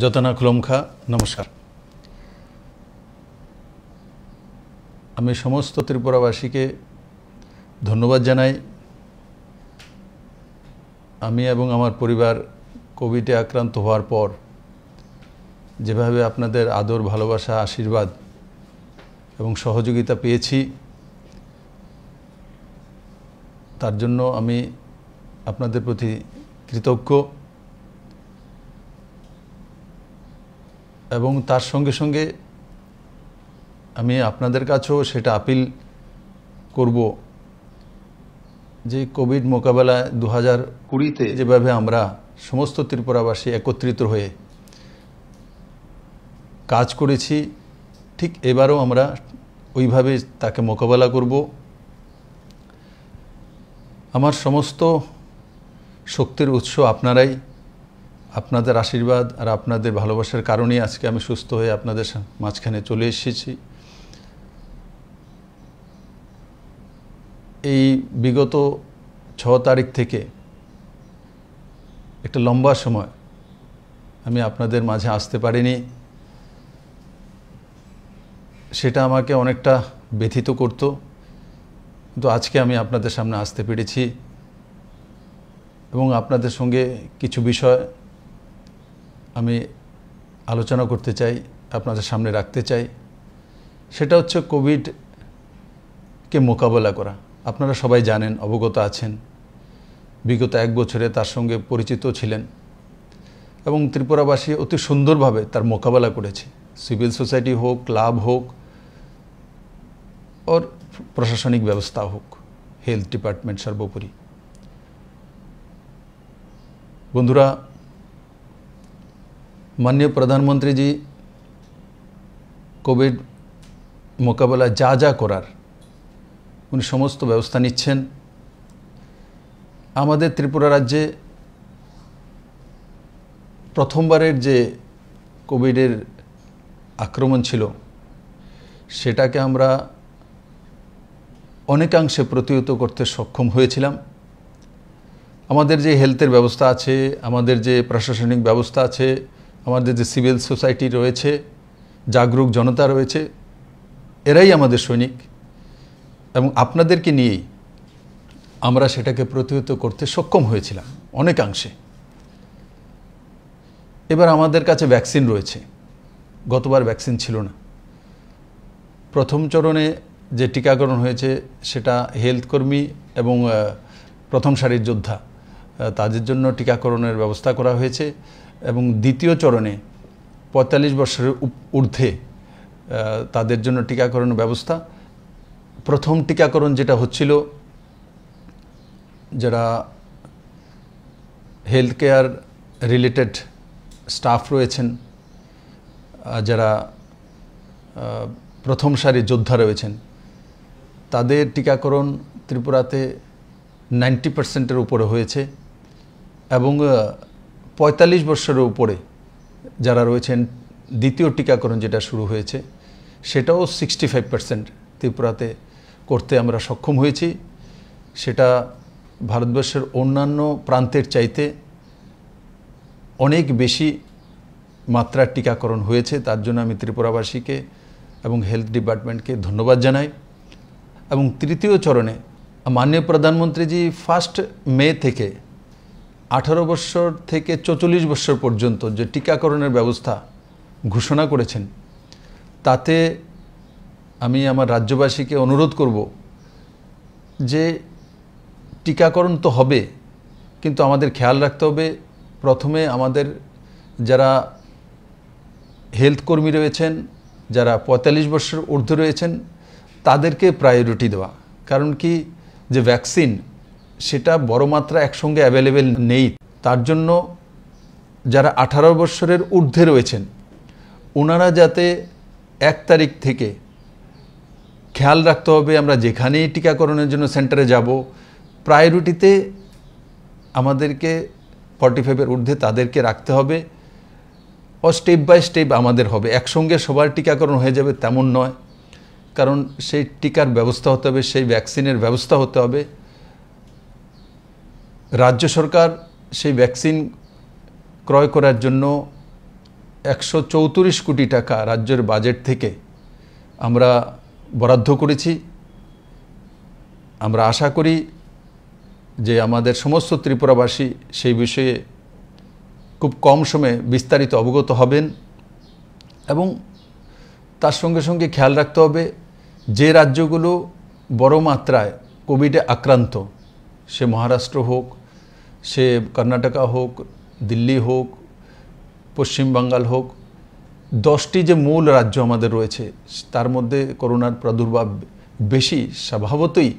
যতনা খুলমখা নমস্কার আমি সমস্ত ত্রিপুরাবাসীকে ধন্যবাদ জানাই আমি এবং আমার পরিবার কোভিডে আক্রান্ত হওয়ার পর যেভাবে আপনাদের আদর ভালোবাসা আশীর্বাদ এবং সহযোগিতা পেয়েছি তার জন্য আমি আপনাদের প্রতি কৃতজ্ঞ এবং তার সঙ্গে সঙ্গে আমি আপনাদের কাছেও সেটা আপিল করব যে কোভিড মোকাবেলায় দু হাজার কুড়িতে যেভাবে আমরা সমস্ত ত্রিপুরাবাসী একত্রিত হয়ে কাজ করেছি ঠিক এবারও আমরা ওইভাবে তাকে মোকাবেলা করব আমার সমস্ত শক্তির উৎস আপনারাই আপনাদের আশীর্বাদ আর আপনাদের ভালোবাসার কারণেই আজকে আমি সুস্থ হয়ে আপনাদের মাঝখানে চলে এসেছি এই বিগত ছ তারিখ থেকে একটা লম্বা সময় আমি আপনাদের মাঝে আসতে পারিনি সেটা আমাকে অনেকটা ব্যথিত করত কিন্তু আজকে আমি আপনাদের সামনে আসতে পেরেছি এবং আপনাদের সঙ্গে কিছু বিষয় আমি আলোচনা করতে চাই আপনাদের সামনে রাখতে চাই সেটা হচ্ছে কোভিডকে মোকাবেলা করা আপনারা সবাই জানেন অবগত আছেন বিগত এক বছরে তার সঙ্গে পরিচিত ছিলেন এবং ত্রিপুরাবাসী অতি সুন্দরভাবে তার মোকাবেলা করেছে সিভিল সোসাইটি হোক ক্লাব হোক ওর প্রশাসনিক ব্যবস্থা হোক হেলথ ডিপার্টমেন্ট সর্বোপরি বন্ধুরা মাননীয় প্রধানমন্ত্রীজি কোভিড মোকাবেলা যা যা করার উনি সমস্ত ব্যবস্থা নিচ্ছেন আমাদের ত্রিপুরা রাজ্যে প্রথমবারের যে কোভিডের আক্রমণ ছিল সেটাকে আমরা অনেকাংশে প্রতিহত করতে সক্ষম হয়েছিলাম আমাদের যে হেলথের ব্যবস্থা আছে আমাদের যে প্রশাসনিক ব্যবস্থা আছে আমাদের যে সিভিল সোসাইটি রয়েছে জাগরুক জনতা রয়েছে এরাই আমাদের সৈনিক এবং আপনাদেরকে নিয়েই আমরা সেটাকে প্রতিহত করতে সক্ষম হয়েছিলাম অনেকাংশে এবার আমাদের কাছে ভ্যাকসিন রয়েছে গতবার ভ্যাকসিন ছিল না প্রথম চরণে যে টিকাকরণ হয়েছে সেটা হেলথ কর্মী এবং প্রথম সারির যোদ্ধা তাদের জন্য টিকাকরণের ব্যবস্থা করা হয়েছে এবং দ্বিতীয় চরণে পঁয়তাল্লিশ বছরের ঊর্ধ্বে তাদের জন্য টিকাকরণ ব্যবস্থা প্রথম টিকাকরণ যেটা হচ্ছিল যারা হেলথ কেয়ার রিলেটেড স্টাফ রয়েছেন যারা প্রথম সারি যোদ্ধা রয়েছেন তাদের টিকাকরণ ত্রিপুরাতে নাইনটি পার্সেন্টের উপরে হয়েছে এবং ৪৫ বছরের উপরে যারা রয়েছেন দ্বিতীয় টিকাকরণ যেটা শুরু হয়েছে সেটাও সিক্সটি ফাইভ পার্সেন্ট ত্রিপুরাতে করতে আমরা সক্ষম হয়েছি সেটা ভারতবর্ষের অন্যান্য প্রান্তের চাইতে অনেক বেশি মাত্রার টিকাকরণ হয়েছে তার জন্য আমি ত্রিপুরাবাসীকে এবং হেলথ ডিপার্টমেন্টকে ধন্যবাদ জানাই এবং তৃতীয় চরণে মাননীয় প্রধানমন্ত্রীজি ফার্স্ট মে থেকে আঠারো বছর থেকে চচল্লিশ বছর পর্যন্ত যে টিকাকরণের ব্যবস্থা ঘোষণা করেছেন তাতে আমি আমার রাজ্যবাসীকে অনুরোধ করব যে টিকাকরণ তো হবে কিন্তু আমাদের খেয়াল রাখতে হবে প্রথমে আমাদের যারা হেলথ কর্মী রয়েছেন যারা পঁয়তাল্লিশ বছর ঊর্ধ্ব রয়েছেন তাদেরকে প্রায়োরিটি দেওয়া কারণ কি যে ভ্যাকসিন সেটা বড় মাত্রা একসঙ্গে অ্যাভেলেবেল নেই তার জন্য যারা আঠারো বৎসরের ঊর্ধ্বে রয়েছেন ওনারা যাতে এক তারিখ থেকে খেয়াল রাখতে হবে আমরা যেখানেই টিকাকরণের জন্য সেন্টারে যাব প্রায়োরিটিতে আমাদেরকে ফর্টি ফাইভের ঊর্ধ্বে তাদেরকে রাখতে হবে ও স্টেপ বাই স্টেপ আমাদের হবে একসঙ্গে সবার টিকাকরণ হয়ে যাবে তেমন নয় কারণ সেই টিকার ব্যবস্থা হতে হবে সেই ভ্যাকসিনের ব্যবস্থা হতে হবে রাজ্য সরকার সেই ভ্যাকসিন ক্রয় করার জন্য একশো কোটি টাকা রাজ্যের বাজেট থেকে আমরা বরাদ্দ করেছি আমরা আশা করি যে আমাদের সমস্ত ত্রিপুরাবাসী সেই বিষয়ে খুব কম সময়ে বিস্তারিত অবগত হবেন এবং তার সঙ্গে সঙ্গে খেয়াল রাখতে হবে যে রাজ্যগুলো বড় মাত্রায় কোভিডে আক্রান্ত সে মহারাষ্ট্র হোক সে কর্ণাটকা হোক দিল্লি হোক পশ্চিমবাঙ্গাল হোক দশটি যে মূল রাজ্য আমাদের রয়েছে তার মধ্যে করোনার প্রাদুর্ভাব বেশি স্বভাবতই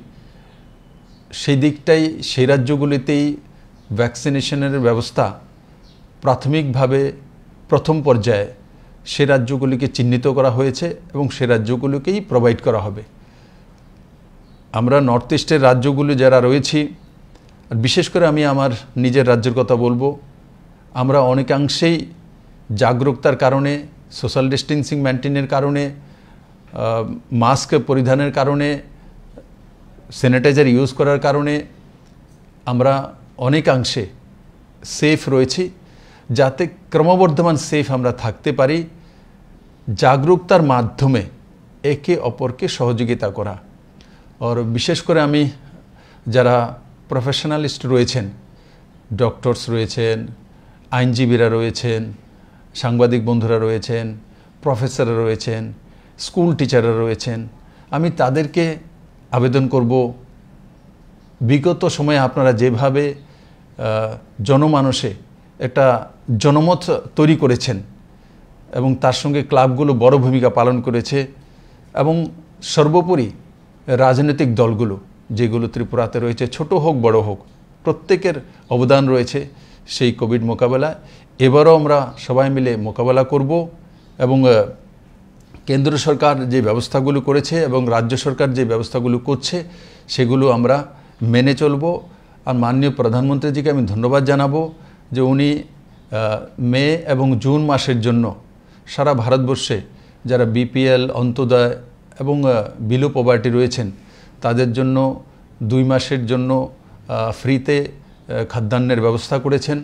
সেই দিকটাই সেই রাজ্যগুলিতেই ভ্যাকসিনেশনের ব্যবস্থা প্রাথমিকভাবে প্রথম পর্যায়ে সে রাজ্যগুলিকে চিহ্নিত করা হয়েছে এবং সে রাজ্যগুলিকেই প্রোভাইড করা হবে আমরা নর্থ ইস্টের রাজ্যগুলি যারা রয়েছি আর বিশেষ করে আমি আমার নিজের রাজ্যের কথা বলবো আমরা অনেকাংশেই জাগরুকতার কারণে সোশ্যাল ডিস্টেন্সিং মেনটেনের কারণে মাস্ক পরিধানের কারণে স্যানিটাইজার ইউজ করার কারণে আমরা অনেকাংশে সেফ রয়েছি যাতে ক্রমবর্ধমান সেফ আমরা থাকতে পারি জাগরুকতার মাধ্যমে একে অপরকে সহযোগিতা করা আর বিশেষ করে আমি যারা প্রফেশনালিস্ট রয়েছেন ডক্টরস রয়েছেন আইনজীবীরা রয়েছেন সাংবাদিক বন্ধুরা রয়েছেন প্রফেসররা রয়েছেন স্কুল টিচাররা রয়েছেন আমি তাদেরকে আবেদন করব বিগত সময়ে আপনারা যেভাবে জনমানসে একটা জনমত তৈরি করেছেন এবং তার সঙ্গে ক্লাবগুলো বড় ভূমিকা পালন করেছে এবং সর্বোপরি রাজনৈতিক দলগুলো যেগুলো ত্রিপুরাতে রয়েছে ছোট হোক বড় হোক প্রত্যেকের অবদান রয়েছে সেই কোভিড মোকাবেলায় এবারও আমরা সবাই মিলে মোকাবেলা করব এবং কেন্দ্র সরকার যে ব্যবস্থাগুলো করেছে এবং রাজ্য সরকার যে ব্যবস্থাগুলো করছে সেগুলো আমরা মেনে চলব আর মাননীয় প্রধানমন্ত্রীজিকে আমি ধন্যবাদ জানাবো যে উনি মে এবং জুন মাসের জন্য সারা ভারতবর্ষে যারা বিপিএল অন্তোদয় এবং বিলো পভার্টি রয়েছেন তাদের জন্য দুই মাসের জন্য ফ্রিতে খাদ্যান্নের ব্যবস্থা করেছেন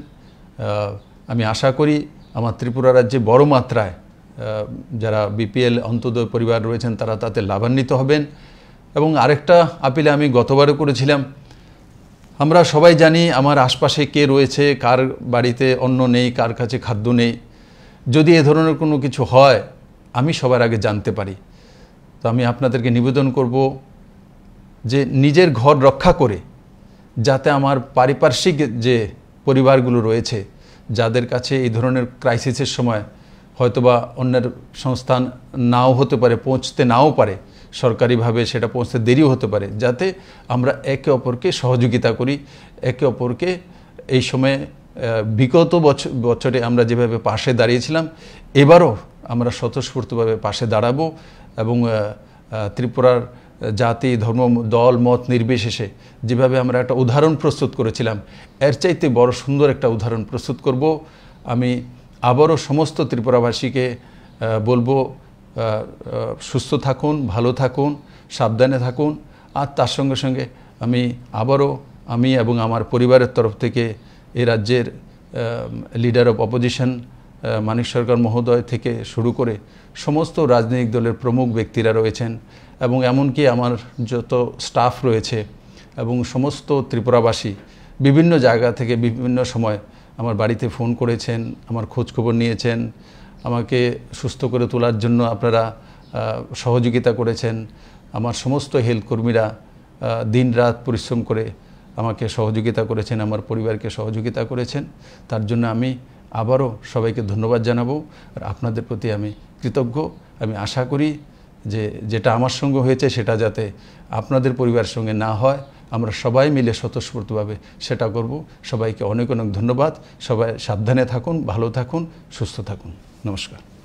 আমি আশা করি আমার ত্রিপুরা রাজ্যে বড় মাত্রায় যারা বিপিএল অন্তোদয় পরিবার রয়েছেন তারা তাতে লাভান্বিত হবেন এবং আরেকটা আপিলে আমি গতবারও করেছিলাম আমরা সবাই জানি আমার আশপাশে কে রয়েছে কার বাড়িতে অন্য নেই কার কাছে খাদ্য নেই যদি এ ধরনের কোনো কিছু হয় আমি সবার আগে জানতে পারি তো আমি আপনাদেরকে নিবেদন করব যে নিজের ঘর রক্ষা করে যাতে আমার পারিপার্শ্বিক যে পরিবারগুলো রয়েছে যাদের কাছে এই ধরনের ক্রাইসিসের সময় হয়তোবা অন্যের সংস্থান নাও হতে পারে পৌঁছতে নাও পারে সরকারিভাবে সেটা পৌঁছতে দেরিও হতে পারে যাতে আমরা একে অপরকে সহযোগিতা করি একে অপরকে এই সময়ে বিগত বছর বছরে আমরা যেভাবে পাশে দাঁড়িয়েছিলাম এবারও আমরা স্বতঃস্ফূর্তভাবে পাশে দাঁড়াবো এবং ত্রিপুরার জাতি ধর্ম দল মত নির্বিশেষে যেভাবে আমরা একটা উদাহরণ প্রস্তুত করেছিলাম এর চাইতে বড় সুন্দর একটা উদাহরণ প্রস্তুত করব আমি আবারও সমস্ত ত্রিপুরাবাসীকে বলবো সুস্থ থাকুন ভালো থাকুন সাবধানে থাকুন আর তার সঙ্গে সঙ্গে আমি আবারও আমি এবং আমার পরিবারের তরফ থেকে এ রাজ্যের leader of opposition Manik Sarkar মহোদয় থেকে শুরু করে সমস্ত রাজনৈতিক দলের প্রমুখ ব্যক্তিরা রয়েছেন এবং এমনকি আমার যত স্টাফ রয়েছে এবং সমস্ত ত্রিপুরাবাসী বিভিন্ন জায়গা থেকে বিভিন্ন সময় আমার বাড়িতে ফোন করেছেন আমার খোঁজখবর নিয়েছেন আমাকে সুস্থ করে তোলার জন্য আপনারা সহযোগিতা করেছেন আমার সমস্ত হেলথ কর্মীরা দিন রাত পরিশ্রম করে আমাকে সহযোগিতা করেছেন আমার পরিবারকে সহযোগিতা করেছেন তার জন্য আমি আবারও সবাইকে ধন্যবাদ জানাবো আর আপনাদের প্রতি আমি কৃতজ্ঞ আমি আশা করি যে যেটা আমার সঙ্গে হয়েছে সেটা যাতে আপনাদের পরিবারের সঙ্গে না হয় আমরা সবাই মিলে স্বতঃস্ফূর্তভাবে সেটা করব সবাইকে অনেক অনেক ধন্যবাদ সবাই সাবধানে থাকুন ভালো থাকুন সুস্থ থাকুন নমস্কার